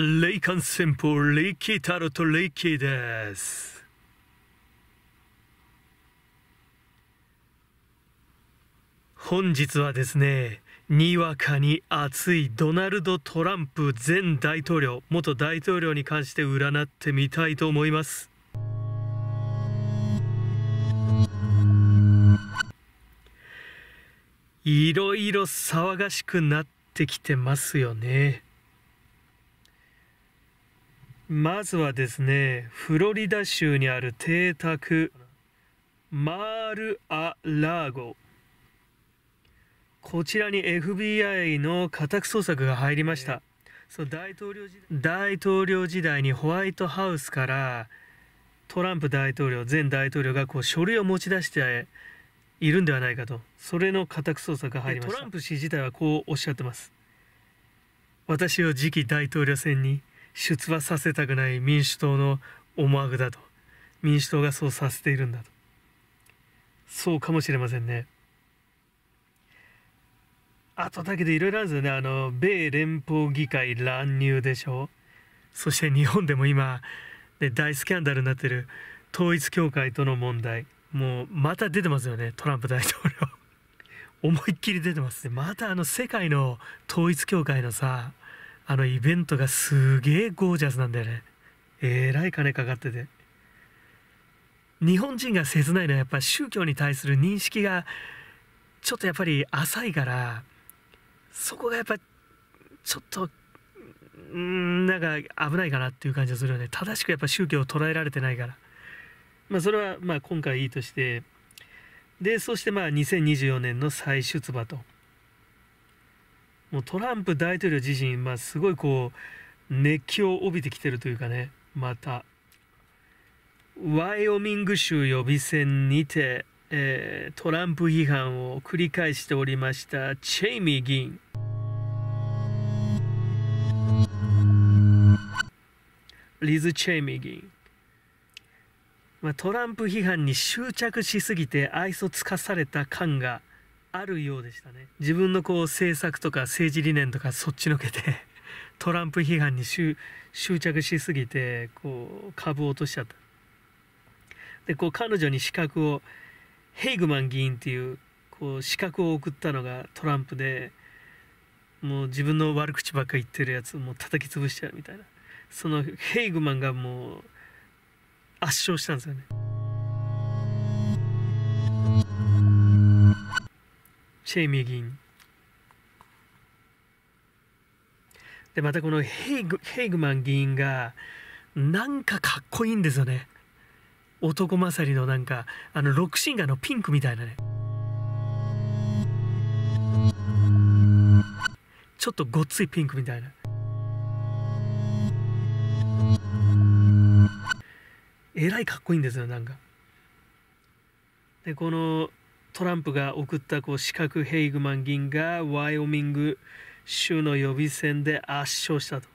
霊感戦法レイキータロットレイキーです本日はですねにわかに熱いドナルド・トランプ前大統領元大統領に関して占ってみたいと思いますいろいろ騒がしくなってきてますよねまずはですね、フロリダ州にある邸宅、マール・ア・ラーゴ。こちらに FBI の家宅捜索が入りました。そう大統領大統領時代にホワイトハウスからトランプ大統領、前大統領がこう書類を持ち出しているんではないかと、それの家宅捜索が入りました。トランプ氏自体はこうおっしゃってます。私を次期大統領選に。出馬させたくない民主党の思惑だと民主党がそうさせているんだとそうかもしれませんねあとだけでいろいろあるんですよねあの米連邦議会乱入でしょそして日本でも今、ね、大スキャンダルになってる統一教会との問題もうまた出てますよねトランプ大統領思いっきり出てますねまたあの世界の統一教会のさあのイベントがすげえゴージャスなんだよねえらい金かかってて日本人が切ないのはやっぱ宗教に対する認識がちょっとやっぱり浅いからそこがやっぱちょっとんなんか危ないかなっていう感じがするよね正しくやっぱ宗教を捉えられてないからまあそれはまあ今回いいとしてでそしてまあ2024年の再出馬と。もうトランプ大統領自身、まあ、すごいこう熱気を帯びてきてるというかねまたワイオミング州予備選にて、えー、トランプ批判を繰り返しておりましたチェイミー議員リズ・チェイミー議員、まあ、トランプ批判に執着しすぎて愛想尽かされた感があるようでしたね自分のこう政策とか政治理念とかそっちのけて トランプ批判に執着しすぎてこう株を落としちゃったでこう彼女に資格をヘイグマン議員っていうこう資格を送ったのがトランプでもう自分の悪口ばっか言ってるやつをもう叩き潰しちゃうみたいなそのヘイグマンがもう圧勝したんですよね。シェミギンでまたこのヘイグヘイグマン議員がなんかかっこいいんですよね男勝りのなんかあのロックシンガーのピンクみたいなねちょっとごっついピンクみたいなえらいかっこいいんですよなんかでこのトランプが送ったこう四角ヘイグマン議員がワイオミング州の予備選で圧勝したと。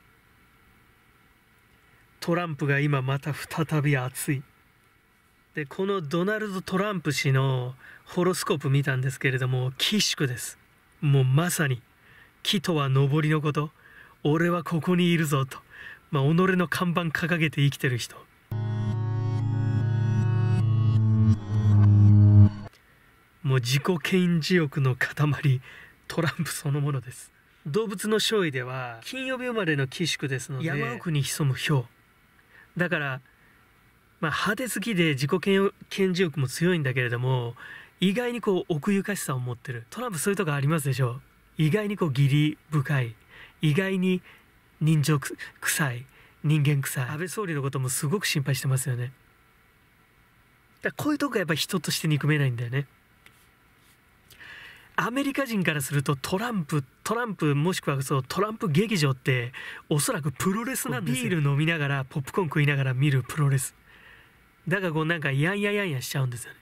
トランプが今また再び熱い。で、このドナルド・トランプ氏のホロスコープ見たんですけれども、寄宿です。もうまさに、木とは登りのこと、俺はここにいるぞと、まあ、己の看板掲げて生きてる人。もう自己顕示欲の塊トランプそのものです動物の勝利では金曜日生まれの寄宿ですので山奥に潜むヒョウだからまあ、派手好きで自己顕示欲も強いんだけれども意外にこう奥ゆかしさを持ってるトランプそういうとこありますでしょ意外にこう義理深い意外に人情臭い人間臭い安倍総理のこともすごく心配してますよねだこういうとこがやっぱ人として憎めないんだよねアメリカ人からするとトランプトランプもしくはそうトランプ劇場っておそらくプロレスなんですビール飲みながらポップコーン食いながら見るプロレスだからこうなんかやんややんやしちゃうんですよね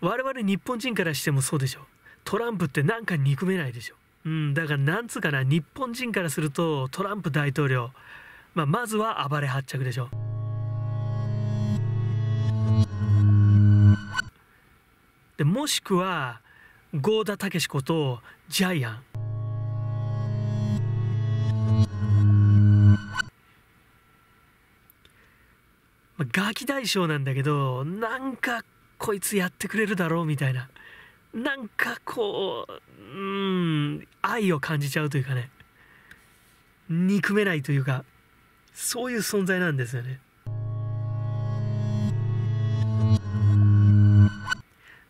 我々日本人からしてもそうでしょトランプってなんか憎めないでしょうんだからなんつうかな日本人からするとトランプ大統領、まあ、まずは暴れ発着でしょでもしくは郷田武史ことジャイアンガキ大将なんだけどなんかこいつやってくれるだろうみたいななんかこううん愛を感じちゃうというかね憎めないというかそういう存在なんですよね。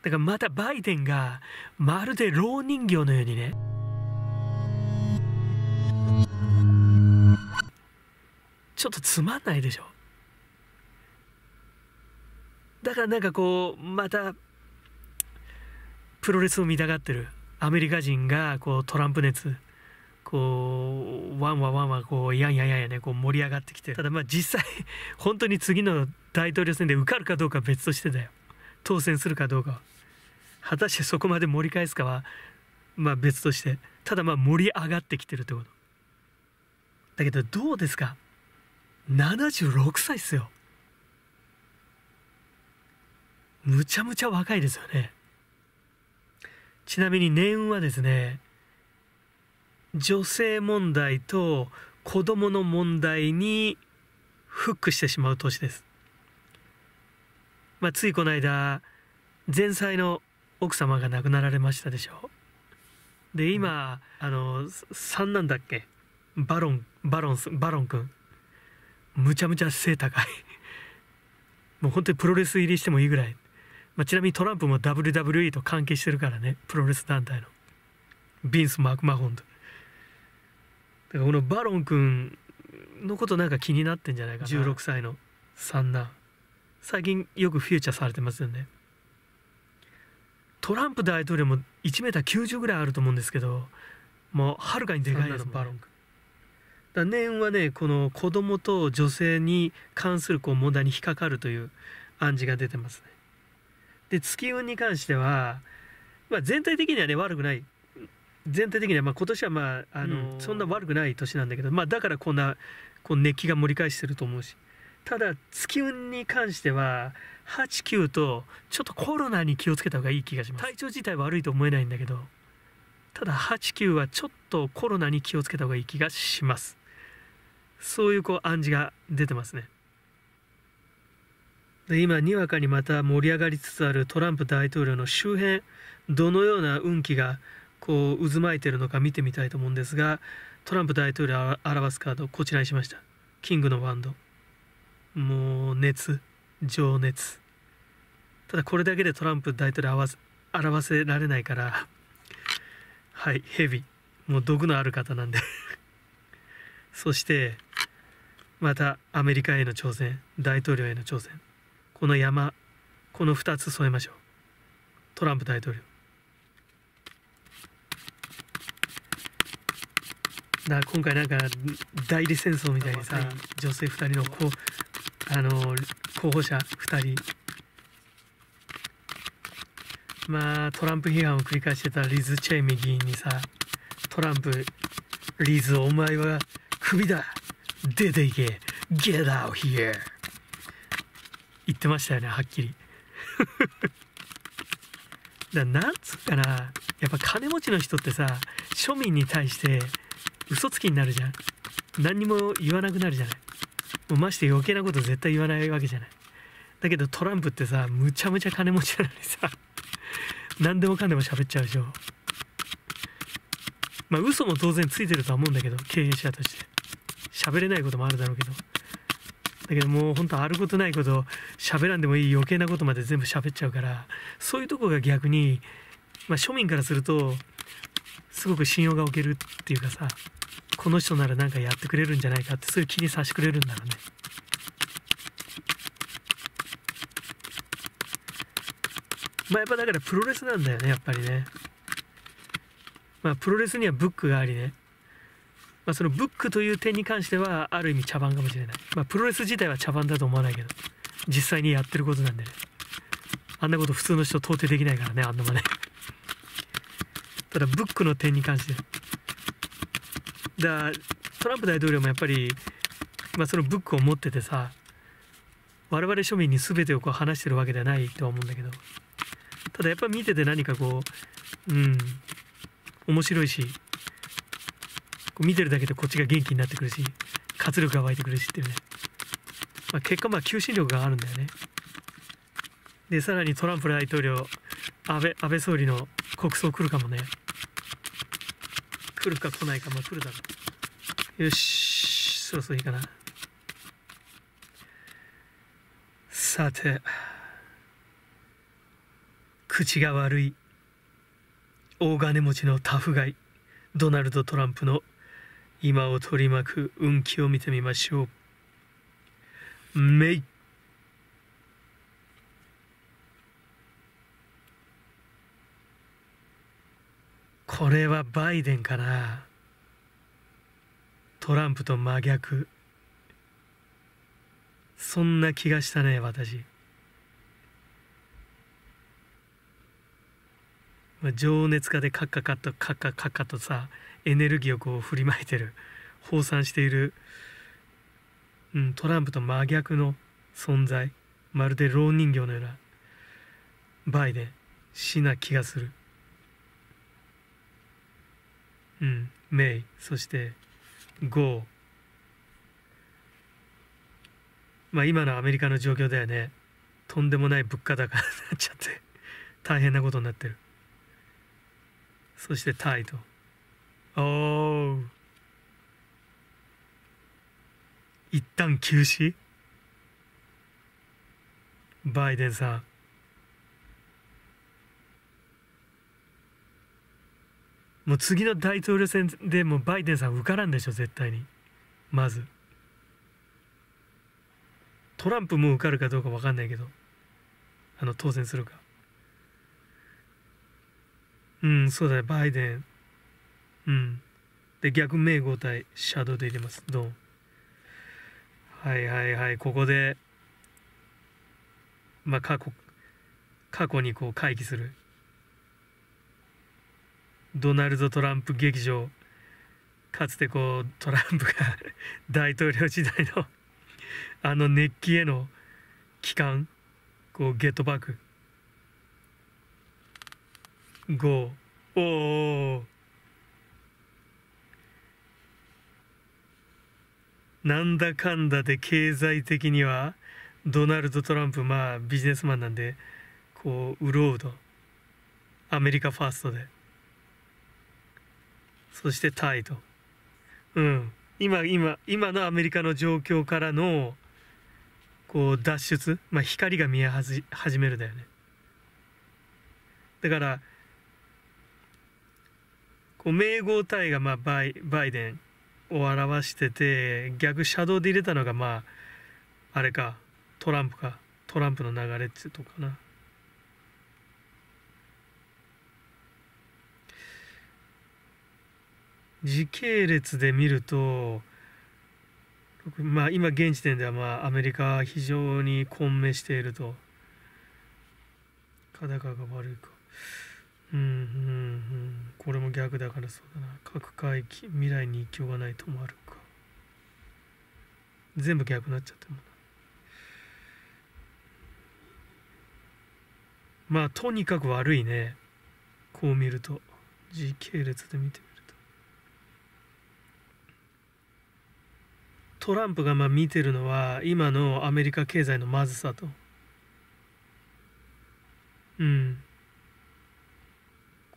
だからまたバイデンがまるで老人形のようにねちょっとつまんないでしょだからなんかこうまたプロレスを見たがってるアメリカ人がこうトランプ熱こうワンワンワンワンこうやんやんやんやねこう盛り上がってきてただまあ実際 本当に次の大統領選で受かるかどうか別としてだよ当選するかどうかは。果たしてそこまで盛り返すかはまあ別としてただまあ盛り上がってきてるってことだけどどうですか76歳っすよむちゃむちゃ若いですよねちなみに年運はですね女性問題と子供の問題にフックしてしまう年ですまあ、ついこの間前妻の奥様が亡くなられましたでしょうで今、うん、あの三なんだっけバロンバロンバロン君むちゃむちゃ背高いもう本当にプロレス入りしてもいいぐらい、まあ、ちなみにトランプも WWE と関係してるからねプロレス団体のビンス・マクマホンドだからこのバロン君のことなんか気になってんじゃないかな16歳の三男最近よくフューチャーされてますよねトランプ大統領も1メーター90ぐらいあると思うんですけどもうはるかにでかいですもん、ね、だ年はねこの子供と女性に関するこう問題に引っかかるという暗示が出てますねで月運に関しては、まあ、全体的にはね悪くない全体的にはまあ今年はまああの、うん、そんな悪くない年なんだけど、まあ、だからこんなこう熱気が盛り返してると思うしただ月運に関しては89とちょっとコロナに気をつけた方がいい気がします体調自体悪いと思えないんだけどただ89はちょっとコロナに気をつけた方がいい気がしますそういうこう暗示が出てますねで今にわかにまた盛り上がりつつあるトランプ大統領の周辺どのような運気がこう渦巻いてるのか見てみたいと思うんですがトランプ大統領を表すカードこちらにしましたキングのワンドもう熱情熱ただこれだけでトランプ大統領表せられないからはいヘビもう毒のある方なんで そしてまたアメリカへの挑戦大統領への挑戦この山この2つ添えましょうトランプ大統領だ今回なんか代理戦争みたいにさ女性2人のこうあの候補者2人まあトランプ批判を繰り返してたリズ・チェイミ議員にさトランプ「リズお前はクビだ出ていけ Get out here」言ってましたよねはっきりだ なんつうかなやっぱ金持ちの人ってさ庶民に対して嘘つきになるじゃん何にも言わなくなるじゃないもうまして余計なこと絶対言わないわけじゃないだけどトランプってさむちゃむちゃ金持ちなのにさ 何でもかんでも喋っちゃうでしょまあ嘘も当然ついてるとは思うんだけど経営者として喋れないこともあるだろうけどだけどもうほんとあることないこと喋らんでもいい余計なことまで全部喋っちゃうからそういうとこが逆に、まあ、庶民からするとすごく信用が置けるっていうかさこの人なら何かやってくれるんじゃないかってそういう気にさしてくれるんだろうね。まあやっぱだからプロレスなんだよねやっぱりね。まあプロレスにはブックがありね。まあそのブックという点に関してはある意味茶番かもしれない。まあプロレス自体は茶番だと思わないけど実際にやってることなんでね。あんなこと普通の人到底できないからねあんなまね。ただブックの点に関して。だトランプ大統領もやっぱり、まあ、そのブックを持っててさ我々庶民に全てをこう話してるわけではないとは思うんだけどただやっぱ見てて何かこううん面白いし見てるだけでこっちが元気になってくるし活力が湧いてくるしっていうね、まあ、結果まあ求心力があるんだよねでさらにトランプ大統領安倍安倍総理の国葬来るかもね来るか来ないか、ま来るだろう。よし、そろそろいいかな。さて、口が悪い、大金持ちのタフガイ、ドナルド・トランプの今を取り巻く運気を見てみましょう。メイこれはバイデンかなトランプと真逆そんな気がしたね私情熱家でカッカカッとカッカカッカとさエネルギーをこう振りまいてる放散している、うん、トランプと真逆の存在まるで蝋人形のようなバイデン死な気がするうん、メイそしてゴーまあ今のアメリカの状況だよねとんでもない物価高になっちゃって大変なことになってるそしてタイとおお一旦休止バイデンさんもう次の大統領選でもうバイデンさん受からんでしょ絶対にまずトランプも受かるかどうか分かんないけどあの当選するかうんそうだねバイデンうんで逆名号対シャドウで入れますドンはいはいはいここでまあ過去過去にこう回帰するドナルド・トランプ劇場かつてこうトランプが 大統領時代のあの熱気への帰還こうゲットバック5おおなんだかんだで経済的にはドナルド・トランプまあビジネスマンなんでこう潤うとアメリカファーストで。そして態度。うん。今、今、今のアメリカの状況からの、こう、脱出。まあ、光が見え始めるだよね。だから、こう、名号体が、まあ、バイ、バイデンを表してて、逆シャドウで入れたのが、まあ、あれか、トランプか、トランプの流れっていうとこかな。時系列で見ると、まあ、今現時点ではまあアメリカは非常に混迷していると。価高が悪いか。うんうんうんこれも逆だからそうだな各回帰未来に行きがないともるか全部逆になっちゃってもまあとにかく悪いねこう見ると時系列で見てトランプがまあ見てるのは今のアメリカ経済のまずさと。うん。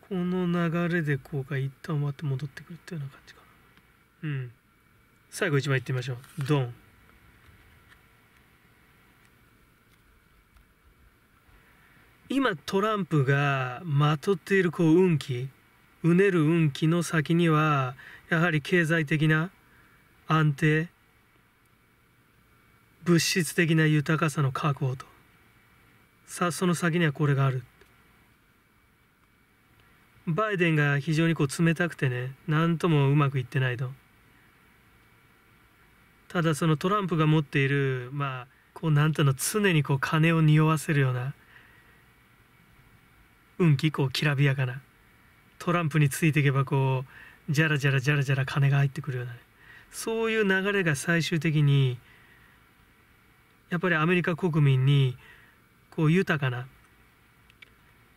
この流れでこうが一旦終わって戻ってくるっていうような感じかな。うん。最後1枚いってみましょう。ドン。今トランプがまとっているこう運気うねる運気の先にはやはり経済的な安定物質的な豊かさの確保とさその先にはこれがあるバイデンが非常にこう冷たくてね何ともうまくいってないとただそのトランプが持っているまあこうなんとの常にこう金を匂わせるような運気こうきらびやかなトランプについていけばこうジャラジャラジャラジャラ金が入ってくるような、ね、そういう流れが最終的にやっぱりアメリカ国民にこう豊かな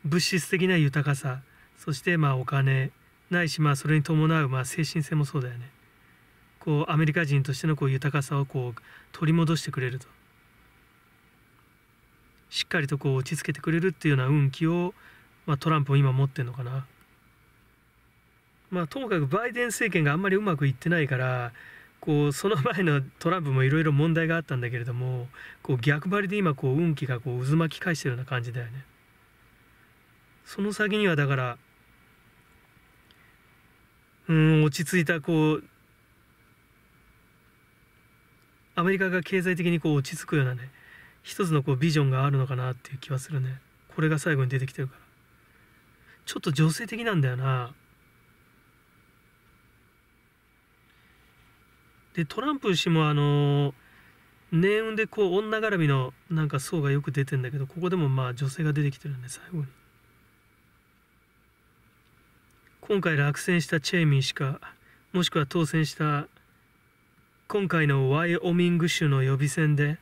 物質的な豊かさそしてまあお金ないしまあそれに伴うまあ精神性もそうだよねこうアメリカ人としてのこう豊かさをこう取り戻してくれるとしっかりとこう落ち着けてくれるっていうような運気を、まあ、トランプを今持ってるのかな。まあ、ともかくバイデン政権があんまりうまくいってないからこうその前のトランプもいろいろ問題があったんだけれどもこう逆張りで今こう運気がこう渦巻き返してるような感じだよね。その先にはだからうん落ち着いたこうアメリカが経済的にこう落ち着くようなね一つのこうビジョンがあるのかなっていう気はするねこれが最後に出てきてるからちょっと女性的なんだよなでトランプ氏もあの年運でこう女絡みのなんか層がよく出てんだけどここでもまあ女性が出てきてるんで最後に今回落選したチェイミー氏かもしくは当選した今回のワイオミング州の予備選で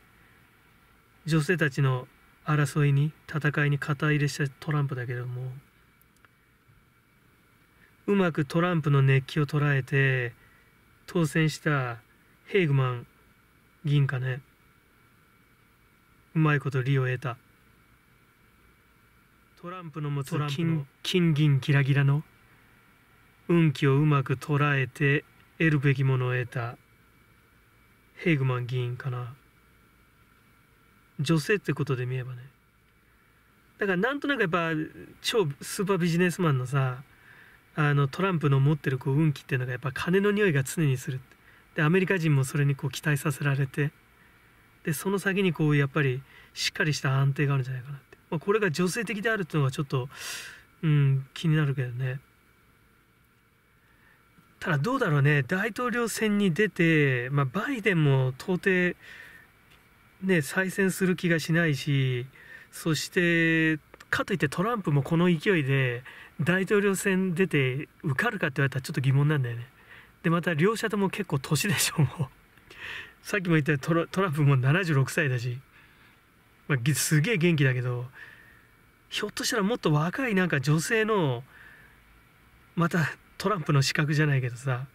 女性たちの争いに戦いに肩入れしたトランプだけれどもうまくトランプの熱気を捉えて当選したヘイグマン議員かねうまいこと利を得たトランプの持つ金金銀ギラギラの運気をうまく捉えて得るべきものを得たヘイグマン議員かな女性ってことで見ればねだからなんとなくやっぱ超スーパービジネスマンのさあのトランプの持ってるこう運気っていうのがやっぱ金の匂いが常にするでアメリカ人もそれにこう期待させられてでその先にこうやっぱりしっかりした安定があるんじゃないかなって、まあ、これが女性的であるっていうのはちょっと、うん、気になるけどねただどうだろうね大統領選に出て、まあ、バイデンも到底ね再選する気がしないしそしてかといってトランプもこの勢いで大統領選出て受かるかって言われたらちょっと疑問なんだよね。でまた両者とも結構年でしょもう さっきも言ったトラトランプも76歳だし、まあ、すげえ元気だけどひょっとしたらもっと若いなんか女性のまたトランプの資格じゃないけどさ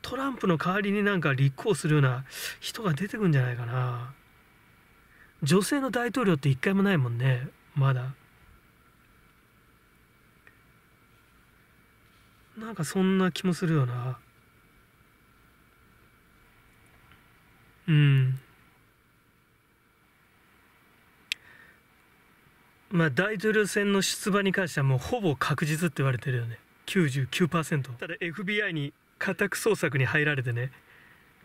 トランプの代わりになんか立候補するような人が出てくんじゃないかな女性の大統領って一回もないもんねまだなんかそんな気もするよなうんまあ大統領選の出馬に関してはもうほぼ確実って言われてるよね99%ただ FBI に家宅捜索に入られてね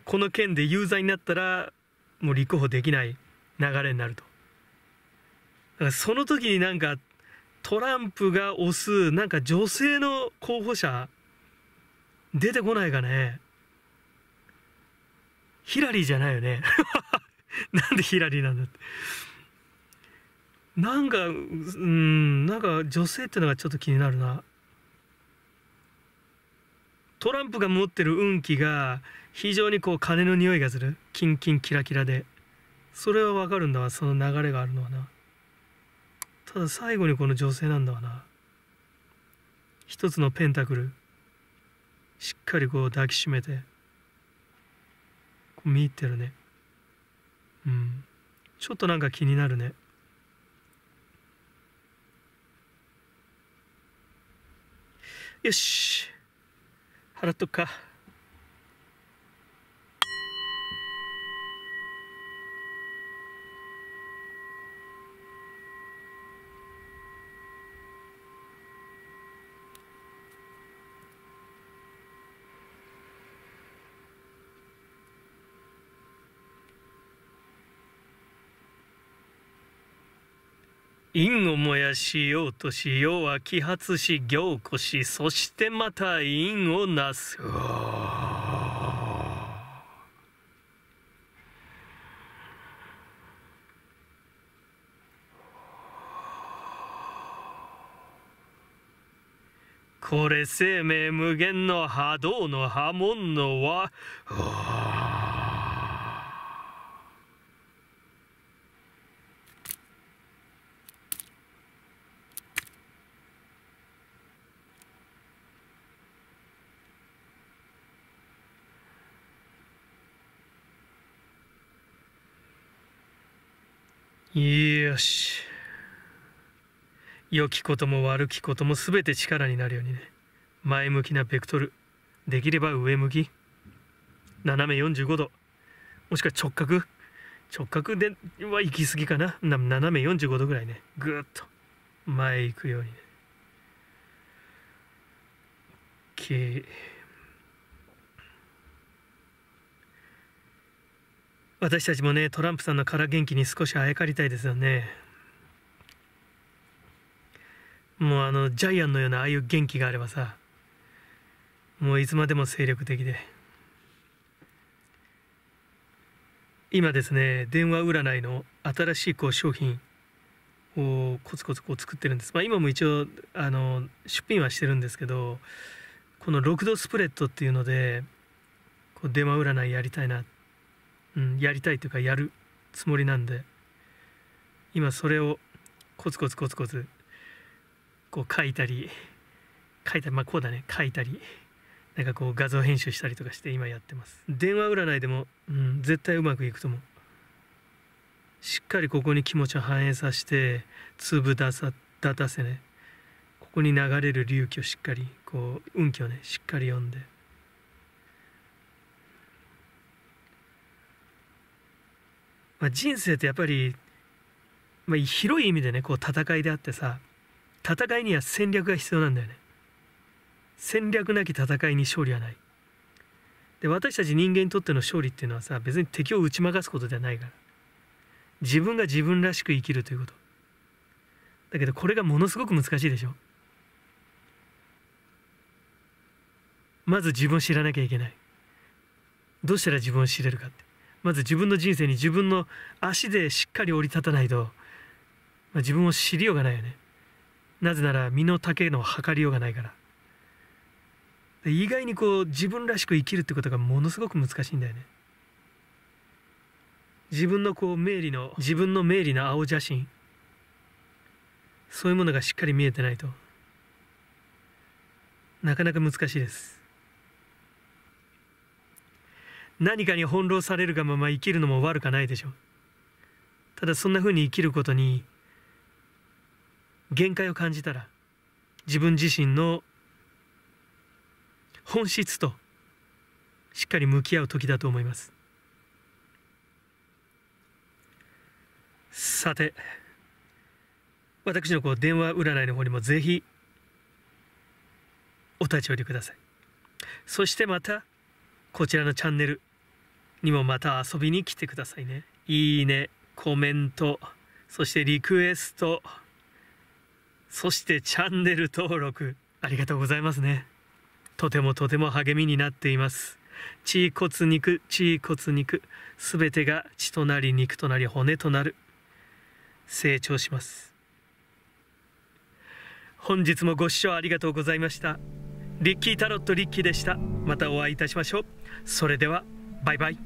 この件で有罪になったらもう立候補できない流れになるとその時になんかトランプが推すなんか女性の候補者出てこないかねヒラリーじゃないよね なんでヒラリーなんだってなんかうんなんか女性ってのがちょっと気になるなトランプが持ってる運気が非常にこう金の匂いがするキンキンキラキラでそれはわかるんだわその流れがあるのはなただ最後にこの女性なんだわな一つのペンタクルしっかりこう抱きしめてこう見入ってるねうんちょっとなんか気になるねよし払っとくか。因を燃やしようとしようは揮発し凝固しそしてまた因をなすこれ生命無限の波動の波紋の輪。よし良きことも悪きことも全て力になるようにね前向きなベクトルできれば上向き斜め45度もしくは直角直角では行き過ぎかな斜め45度ぐらいねぐっと前へ行くようにね OK 私たちもねトランプさんの空元気に少しあやかりたいですよねもうあのジャイアンのようなああいう元気があればさもういつまでも精力的で今ですね電話占いの新しいこう商品をコツコツこう作ってるんです、まあ、今も一応あの出品はしてるんですけどこの6度スプレッドっていうのでこう電話占いやりたいなってうん、やりたいというかやるつもりなんで今それをコツコツコツコツこう書いたり書いたりまあこうだね書いたりなんかこう画像編集したりとかして今やってます電話占いでも、うん、絶対うまくいくと思うしっかりここに気持ちを反映させて粒出さ出せねここに流れる隆起をしっかりこう運気をねしっかり読んで。まあ、人生ってやっぱり、まあ、広い意味でねこう戦いであってさ戦いには戦略が必要なんだよね戦略なき戦いに勝利はないで私たち人間にとっての勝利っていうのはさ別に敵を打ち負かすことではないから自分が自分らしく生きるということだけどこれがものすごく難しいでしょまず自分を知らなきゃいけないどうしたら自分を知れるかってまず自分の人生に自分の足でしっかり降り立たないと、まあ、自分を知りようがないよねなぜなら身の丈の測りようがないから意外にこう自分らしく生きるってことがものすごく難しいんだよね自分のこう明理の自分の明理の青写真そういうものがしっかり見えてないとなかなか難しいです何かに翻弄されるがまま生きるのも悪かないでしょうただそんな風に生きることに限界を感じたら自分自身の本質としっかり向き合う時だと思いますさて私のこう電話占いの方にもぜひお立ち寄りくださいそしてまたこちらのチャンネルにもまた遊びに来てくださいね。いいね、コメント、そしてリクエスト、そしてチャンネル登録、ありがとうございますね。とてもとても励みになっています。地位骨肉、地位骨肉、すべてが血となり肉となり骨となる。成長します。本日もご視聴ありがとうございました。リッキータロットリッキーでしたまたお会いいたしましょうそれではバイバイ